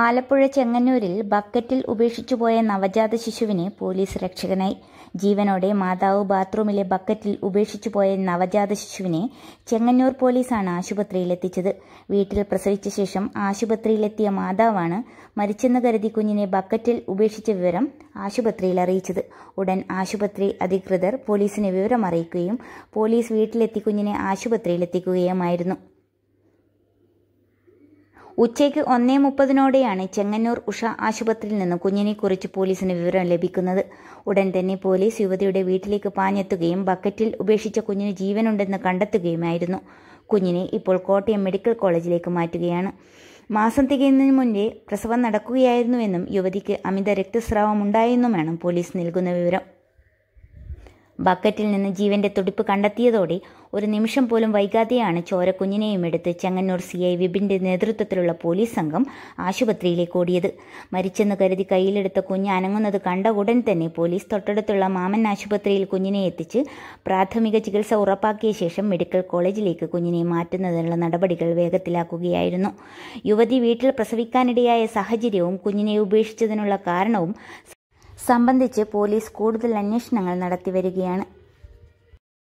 ആലപ്പുഴ ചെങ്ങന്നൂരിൽ ബക്കറ്റിൽ ഉപേക്ഷിച്ചുപോയ നവജാത ശിശുവിനെ പോലീസ് രക്ഷകനായി ജീവനോടെ മാതാവ് ബാത്റൂമിലെ ബക്കറ്റിൽ ഉപേക്ഷിച്ചുപോയ നവജാത ശിശുവിനെ ചെങ്ങന്നൂർ പോലീസാണ് ആശുപത്രിയിലെത്തിച്ചത് വീട്ടിൽ പ്രസവിച്ച ശേഷം ആശുപത്രിയിലെത്തിയ മാതാവാണ് മരിച്ചെന്ന് കരുതി കുഞ്ഞിനെ ബക്കറ്റിൽ ഉപേക്ഷിച്ച വിവരം ആശുപത്രിയിൽ അറിയിച്ചത് ഉടൻ ആശുപത്രി അധികൃതർ പോലീസിനെ വിവരം അറിയിക്കുകയും പോലീസ് വീട്ടിലെത്തി കുഞ്ഞിനെ ആശുപത്രിയിലെത്തിക്കുകയുമായിരുന്നു ഉച്ചയ്ക്ക് ഒന്നേ മുപ്പതിനോടെയാണ് ചെങ്ങന്നൂർ ഉഷ ആശുപത്രിയിൽ നിന്ന് കുഞ്ഞിനെക്കുറിച്ച് പോലീസിന് വിവരം ലഭിക്കുന്നത് ഉടൻ തന്നെ പോലീസ് യുവതിയുടെ വീട്ടിലേക്ക് പാഞ്ഞെത്തുകയും ബക്കറ്റിൽ ഉപേക്ഷിച്ച കുഞ്ഞിന് ജീവനുണ്ടെന്ന് കണ്ടെത്തുകയുമായിരുന്നു കുഞ്ഞിനെ ഇപ്പോൾ കോട്ടയം മെഡിക്കൽ കോളേജിലേക്ക് മാറ്റുകയാണ് മാസം തികയുന്നതിന് മുന്നേ പ്രസവം നടക്കുകയായിരുന്നുവെന്നും യുവതിക്ക് അമിത രക്തസ്രാവം ഉണ്ടായെന്നുമാണ് പോലീസ് നൽകുന്ന വിവരം ബക്കറ്റിൽ നിന്ന് ജീവന്റെ തുടിപ്പ് കണ്ടെത്തിയതോടെ ഒരു നിമിഷം പോലും വൈകാതെയാണ് ചോരക്കുഞ്ഞിനെയും എടുത്ത് ചെങ്ങന്നൂർ സി ഐ വിപിന്റെ നേതൃത്വത്തിലുള്ള പോലീസ് സംഘം ആശുപത്രിയിലേക്ക് ഓടിയത് മരിച്ചെന്ന് കരുതി കയ്യിലെടുത്ത കുഞ്ഞ് അനങ്ങുന്നത് കണ്ട ഉടൻ തന്നെ പോലീസ് തൊട്ടടുത്തുള്ള മാമൻ ആശുപത്രിയിൽ കുഞ്ഞിനെ എത്തിച്ച് പ്രാഥമിക ചികിത്സ ഉറപ്പാക്കിയ ശേഷം മെഡിക്കൽ കോളേജിലേക്ക് കുഞ്ഞിനെ മാറ്റുന്നതിനുള്ള നടപടികൾ വേഗത്തിലാക്കുകയായിരുന്നു യുവതി വീട്ടിൽ പ്രസവിക്കാനിടയായ സാഹചര്യവും കുഞ്ഞിനെ ഉപേക്ഷിച്ചതിനുള്ള കാരണവും സംബന്ധിച്ച് പോലീസ് കൂടുതൽ അന്വേഷണങ്ങൾ നടത്തിവരികയാണ്